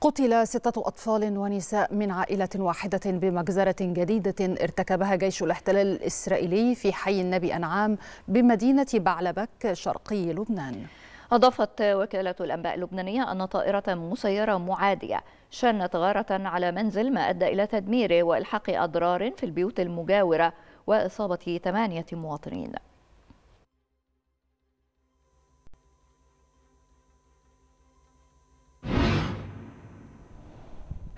قتل ستة أطفال ونساء من عائلة واحدة بمجزرة جديدة ارتكبها جيش الاحتلال الإسرائيلي في حي النبي أنعام بمدينة بعلبك شرقي لبنان أضافت وكالة الأنباء اللبنانية أن طائرة مسيرة معادية شنت غارة على منزل ما أدى إلى تدميره وإلحاق أضرار في البيوت المجاورة وإصابة ثمانية مواطنين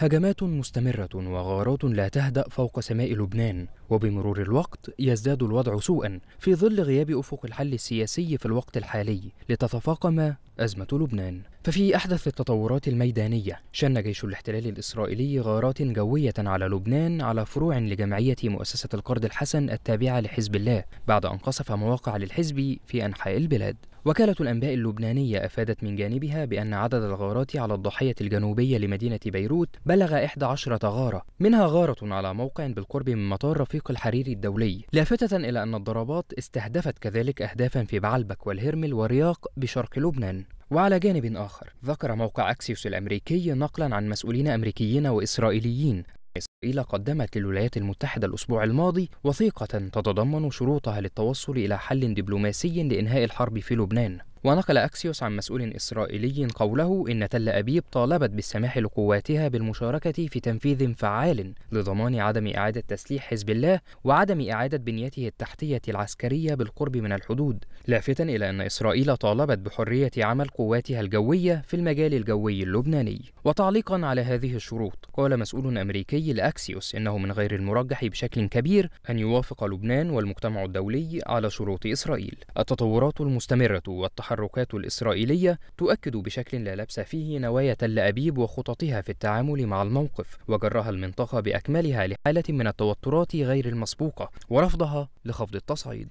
هجمات مستمرة وغارات لا تهدأ فوق سماء لبنان وبمرور الوقت يزداد الوضع سوءا في ظل غياب أفق الحل السياسي في الوقت الحالي لتتفاقم أزمة لبنان ففي أحدث التطورات الميدانية شن جيش الاحتلال الإسرائيلي غارات جوية على لبنان على فروع لجمعية مؤسسة القرض الحسن التابعة لحزب الله بعد أن قصف مواقع للحزب في أنحاء البلاد وكالة الأنباء اللبنانية أفادت من جانبها بأن عدد الغارات على الضاحية الجنوبية لمدينة بيروت بلغ 11 غارة منها غارة على موقع بالقرب من مطار رفيق الحريري الدولي لافتة إلى أن الضربات استهدفت كذلك أهدافا في بعلبك والهرمل ورياق بشرق لبنان وعلى جانب آخر ذكر موقع أكسيوس الأمريكي نقلا عن مسؤولين أمريكيين وإسرائيليين إسرائيل قدمت للولايات المتحدة الأسبوع الماضي وثيقة تتضمن شروطها للتوصل إلى حل دبلوماسي لإنهاء الحرب في لبنان ونقل أكسيوس عن مسؤول إسرائيلي قوله إن تل أبيب طالبت بالسماح لقواتها بالمشاركة في تنفيذ فعال لضمان عدم إعادة تسليح حزب الله وعدم إعادة بنيته التحتية العسكرية بالقرب من الحدود لافتا إلى أن إسرائيل طالبت بحرية عمل قواتها الجوية في المجال الجوي اللبناني وتعليقا على هذه الشروط قال مسؤول أمريكي لأكسيوس إنه من غير المرجح بشكل كبير أن يوافق لبنان والمجتمع الدولي على شروط إسرائيل التطورات المستمرة والتحرك التحركات الإسرائيلية تؤكد بشكل لا لبس فيه نوايا تل أبيب وخططها في التعامل مع الموقف وجرها المنطقة بأكملها لحالة من التوترات غير المسبوقة ورفضها لخفض التصعيد